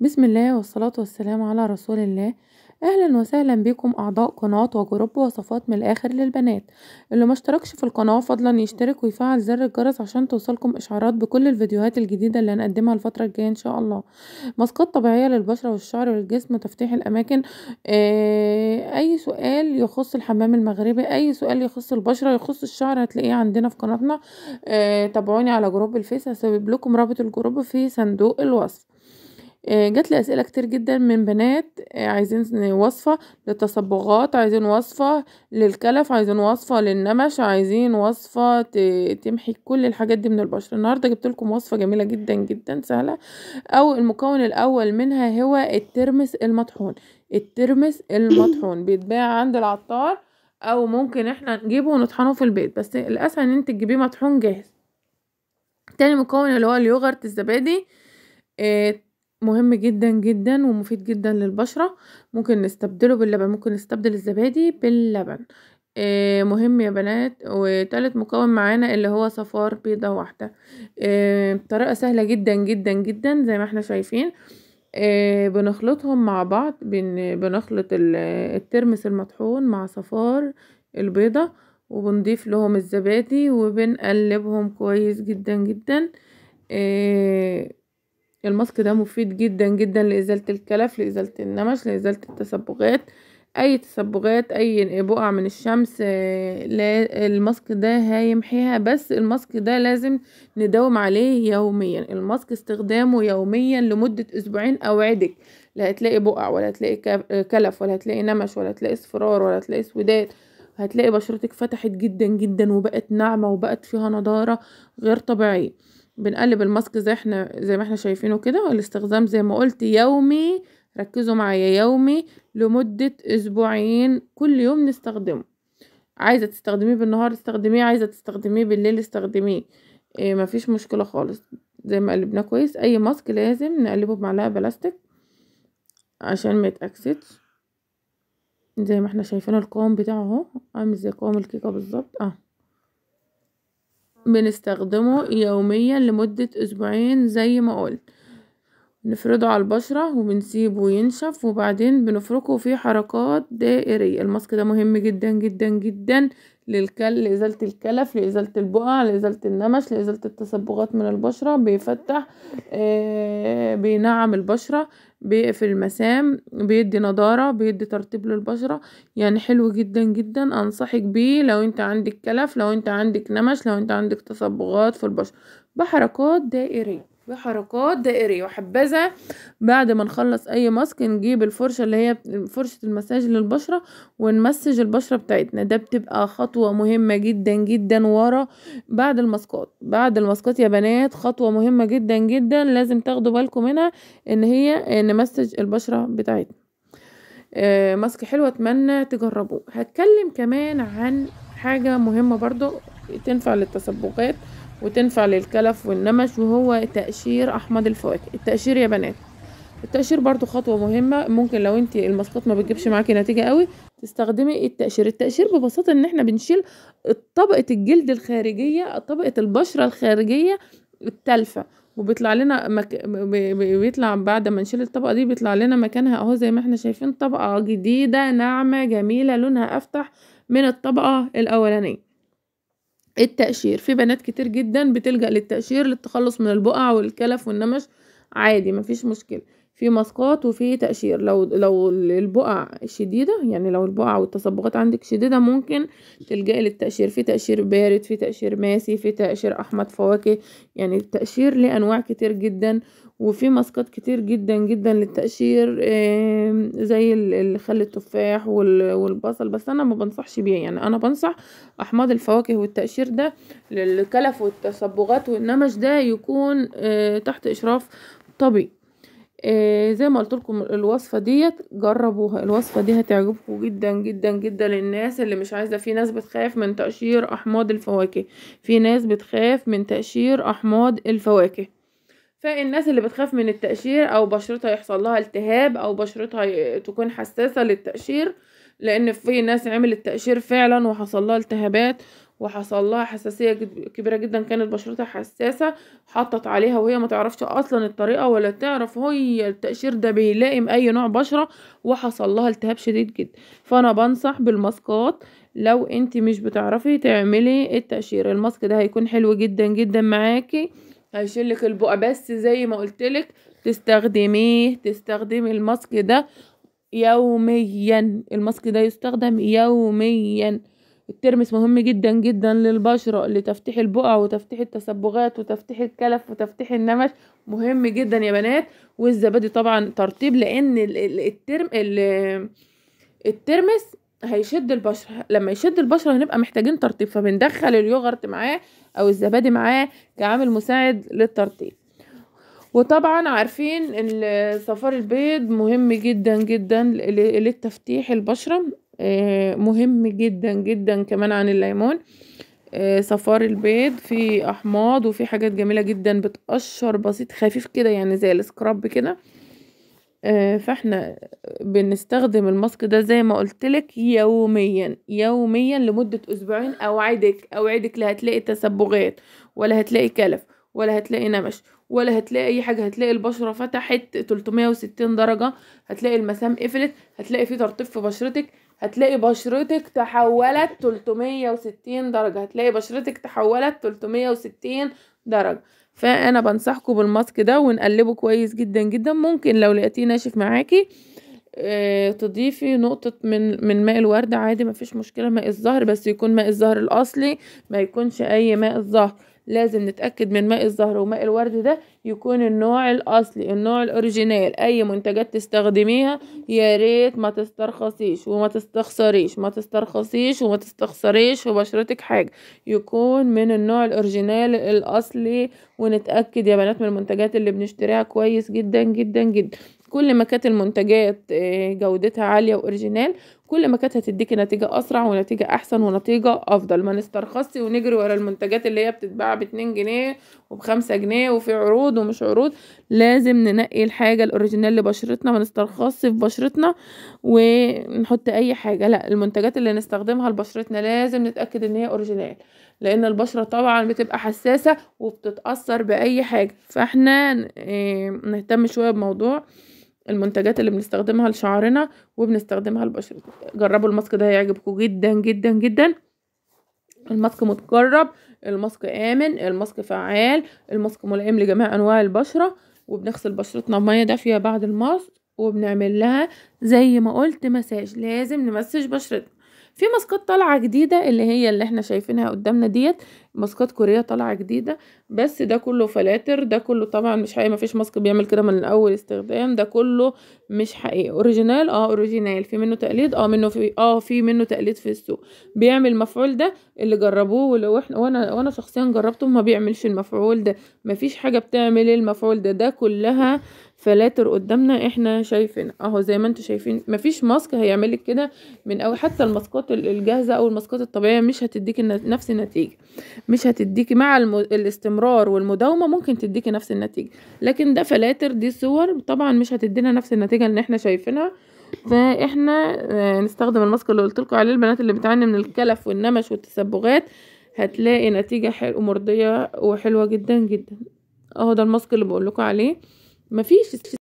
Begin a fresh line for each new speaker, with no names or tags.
بسم الله والصلاة والسلام على رسول الله اهلا وسهلا بكم اعضاء قناة وجروب وصفات من الاخر للبنات اللي ما اشتركش في القناة فضلا يشترك ويفعل زر الجرس عشان توصلكم اشعارات بكل الفيديوهات الجديدة اللي هنقدمها الفترة الجاية ان شاء الله ماسكات طبيعية للبشرة والشعر والجسم وتفتيح الاماكن آه، اي سؤال يخص الحمام المغربي اي سؤال يخص البشرة يخص الشعر هتلاقيه عندنا في قناتنا آه، تابعوني على جروب الفيس هسيب لكم رابط الجروب في صندوق الوصف آه، جات لي اسئله كتير جدا من بنات آه، عايزين وصفه للتصبغات عايزين وصفه للكلف عايزين وصفه للنمش عايزين وصفه تمحي كل الحاجات دي من البشره النهارده جبت لكم وصفه جميله جدا جدا سهله او المكون الاول منها هو الترمس المطحون الترمس المطحون بيتباع عند العطار او ممكن احنا نجيبه ونطحنه في البيت بس الاسهل ان انت تجيبيه مطحون جاهز تاني مكون اللي هو اليوغرت الزبادي اه مهم جدًا، جدًا، ومفيد جدًا للبشرة، ممكن نستبدله باللبن، ممكن نستبدل الزبادي باللبن، آآ آه، مهم يا بنات، وتالت مكون معانا اللي هو صفار بيضة واحدة، آآ آه، بطريقة سهلة جدًا، جدًا، جدًا زي ما احنا شايفين، آآ آه، بنخلطهم مع بعض بن بنخلط الترمس المطحون مع صفار البيضة، وبنضيف لهم الزبادي وبنقلبهم كويس جدًا، جدًا، آآ. الماسك ده مفيد جدا جدا لازاله الكلف لازاله النمش لازاله التصبغات اي تصبغات اي بقع من الشمس آه، الماسك ده هيمحيها بس الماسك ده لازم نداوم عليه يوميا الماسك استخدامه يوميا لمدة اسبوعين اوعدك لا هتلاقي بقع ولا هتلاقي كلف ولا هتلاقي نمش ولا هتلاقي اصفرار ولا هتلاقي سودات هتلاقي بشرتك فتحت جدا جدا وبقت ناعمة وبقت فيها نضارة غير طبيعية بنقلب الماسك زي احنا زي ما احنا شايفينه كده والاستخدام زي ما قلت يومي ركزوا معايا يومي لمدة اسبوعين كل يوم نستخدمه عايزة تستخدميه بالنهار استخدميه عايزة تستخدميه بالليل استخدميه ايه مفيش مشكلة خالص زي ما قلبناه كويس اي ماسك لازم نقلبه بمعلقة بلاستيك عشان ما يتأكسدش زي ما احنا شايفين القوام بتاعه اهو عامل زي قوام الكيكة بالظبط اه بنستخدمه يوميا لمدة أسبوعين زي ما قلت نفرده على البشرة وبنسيبه ينشف وبعدين بنفركه في حركات دائرية الماسك ده مهم جدا جدا جدا للكل لإزالة الكلف لإزالة البقع لإزالة النمش لإزالة التصبغات من البشرة بيفتح آه، بينعم البشرة بيقفل المسام بيدي نضارة بيدي ترطيب للبشرة يعني حلو جدا جدا أنصحك بيه لو انت عندك كلف لو انت عندك نمش لو انت عندك تصبغات في البشرة بحركات دائرية بحركات دائرية وحبذا بعد ما نخلص اي ماسك نجيب الفرشة اللي هي فرشة المساج للبشرة ونمسج البشرة بتاعتنا ده بتبقى خطوة مهمة جدا جدا ورا بعد الماسكات بعد الماسكات يا بنات خطوة مهمة جدا جدا لازم تاخدوا بالكم منها ان هي نمسج البشرة بتاعتنا آه ماسك حلو اتمنى تجربوه هتكلم كمان عن حاجة مهمة برضو تنفع للتسبقات وتنفع للكلف والنمش وهو تقشير احماض الفواكه التقشير يا بنات التقشير برضو خطوة مهمة ممكن لو انت المسقط ما بتجيبش معاكي نتيجة قوي تستخدمي التقشير التقشير ببساطة ان احنا بنشيل طبقة الجلد الخارجية طبقة البشرة الخارجية التالفة وبيطلع لنا مك... بيطلع بعد ما نشيل الطبقة دي بيطلع لنا مكانها اهو زي ما احنا شايفين طبقة جديدة ناعمة جميلة لونها افتح من الطبقة الاولانية التقشير في بنات كتير جدا بتلجأ للتقشير للتخلص من البقع والكلف والنمش عادي مفيش مشكلة في مسقات وفي تقشير لو لو البقع شديدة يعني لو البقع والتصبغات عندك شديدة ممكن تلجئي للتقشير في تقشير بارد في تقشير ماسي في تقشير أحمد فواكه يعني التقشير ليه أنواع كتير جدا وفي مسقات كتير جدا جدا للتقشير زي خل التفاح والبصل بس انا ما بنصحش بيه يعني انا بنصح احماض الفواكه والتقشير ده للكلف والتصبغات والنمش ده يكون آه، تحت اشراف طبيب آه، زي ما قلت لكم الوصفه ديت جربوها الوصفه دي هتعجبكم جدا جدا جدا للناس اللي مش عايزه في ناس بتخاف من تقشير احماض الفواكه في ناس بتخاف من تقشير احماض الفواكه فالناس اللي بتخاف من التقشير او بشرتها يحصل لها التهاب او بشرتها تكون حساسه للتقشير لان في ناس عملت تقشير فعلا وحصل لها التهابات وحصل لها حساسية كبيرة جدا كانت بشرتها حساسة حطت عليها وهي ما تعرفش اصلا الطريقة ولا تعرف هي التقشير ده بيلائم اي نوع بشرة وحصل لها التهاب شديد جدا فانا بنصح بالماسكات لو انت مش بتعرفي تعملي التقشير الماسك ده هيكون حلو جدا جدا معاكي هيشيلك البقع بس زي ما لك تستخدميه تستخدمي الماسك ده يوميا الماسك ده يستخدم يوميا الترمس مهم جدا جدا للبشرة لتفتيح البقع وتفتيح التصبغات وتفتيح الكلف وتفتيح النمش مهم جدا يا بنات والزبادي طبعا ترطيب لان الترم الترمس هيشد البشرة لما يشد البشرة هنبقى محتاجين ترطيب فبندخل اليوغرت معاه او الزبادي معاه كعامل مساعد للترطيب وطبعا عارفين الصفار البيض مهم جدا جدا للتفتيح البشرة آه، مهم جدا جدا كمان عن الليمون آه، صفار البيض في احماض وفي حاجات جميله جدا بتقشر بسيط خفيف كده يعني زي السكراب كده آه، فاحنا بنستخدم الماسك ده زي ما لك يوميا يوميا لمدة اسبوعين اوعدك اوعدك لا هتلاقي تسبغات ولا هتلاقي كلف ولا هتلاقي نمش ولا هتلاقي اي حاجه هتلاقي البشره فتحت 360 درجه هتلاقي المسام قفلت هتلاقي في ترطيب في بشرتك هتلاقي بشرتك تحولت 360 درجه هتلاقي بشرتك تحولت 360 درجه فانا بنصحكم بالماسك ده ونقلبه كويس جدا جدا ممكن لو لقيتيه ناشف معاكي آه، تضيفي نقطة من من ماء الورد عادي مفيش مشكلة ماء الزهر بس يكون ماء الزهر الأصلي ما يكونش أي ماء الزهر لازم نتأكد من ماء الزهر وماء الورد ده يكون النوع الأصلي النوع الأوريجينال أي منتجات تستخدميها يا ريت ما تسترخصيش وما تستخسريش ما تسترخصيش وما تستخسريش في بشرتك حاجة يكون من النوع الأوريجينال الأصلي ونتأكد يا بنات من المنتجات اللي بنشتريها كويس جدا جدا جدا كل ما كانت المنتجات آه، جودتها عالية وأوريجينال كل ما كانت هتديكي نتيجة أسرع ونتيجة أحسن ونتيجة أفضل ما نسترخصي ونجري ورا المنتجات اللي هي بتتباع باتنين جنيه وبخمسة جنيه وفي عروض ومش عروض لازم ننقي الحاجة الأوريجينال لبشرتنا ما نسترخصي في بشرتنا ونحط أي حاجة لا المنتجات اللي نستخدمها لبشرتنا لازم نتأكد إن هي أوريجينال لأن البشرة طبعا بتبقى حساسة وبتتأثر بأي حاجة فاحنا إيه، نهتم شوية بموضوع المنتجات اللي بنستخدمها لشعرنا وبنستخدمها لبشرتنا جربوا الماسك ده هيعجبكم جدا جدا جدا الماسك متجرب الماسك امن الماسك فعال الماسك ملائم لجميع انواع البشره وبنغسل بشرتنا بميه دافيه بعد الماسك وبنعمل لها زي ما قلت مساج لازم نمسج بشرتنا في ماسكات طالعه جديده اللي هي اللي احنا شايفينها قدامنا ديت ماسكات كوريه طالعه جديده بس ده كله فلاتر ده كله طبعا مش حقيقي مفيش ماسك بيعمل كده من الاول استخدام ده كله مش حقيقي اوريجينال اه اوريجينال في منه تقليد اه منه في اه في منه تقليد في السوق بيعمل مفعول ده اللي جربوه ولو احنا وانا وانا شخصيا جربته ما بيعملش المفعول ده مفيش حاجه بتعمل المفعول ده ده كلها فلاتر قدامنا احنا شايفين اهو زي ما انتوا شايفين مفيش ماسك هيعملك كده من اول حتى الماسكات الجاهزه او الماسكات الطبيعيه مش هتديكي نفس النتيجه مش هتديكي مع الاستمرار والمداومه ممكن تديكي نفس النتيجه لكن ده فلاتر دي صور طبعا مش هتدينا نفس النتيجه اللي احنا شايفينها فاحنا آه، نستخدم الماسك اللي قلت لكم عليه البنات اللي بتعاني من الكلف والنمش والتسبغات هتلاقي نتيجه حلوه مرضيه وحلوه جدا جدا اهو ده الماسك اللي بقول لكم عليه مفيش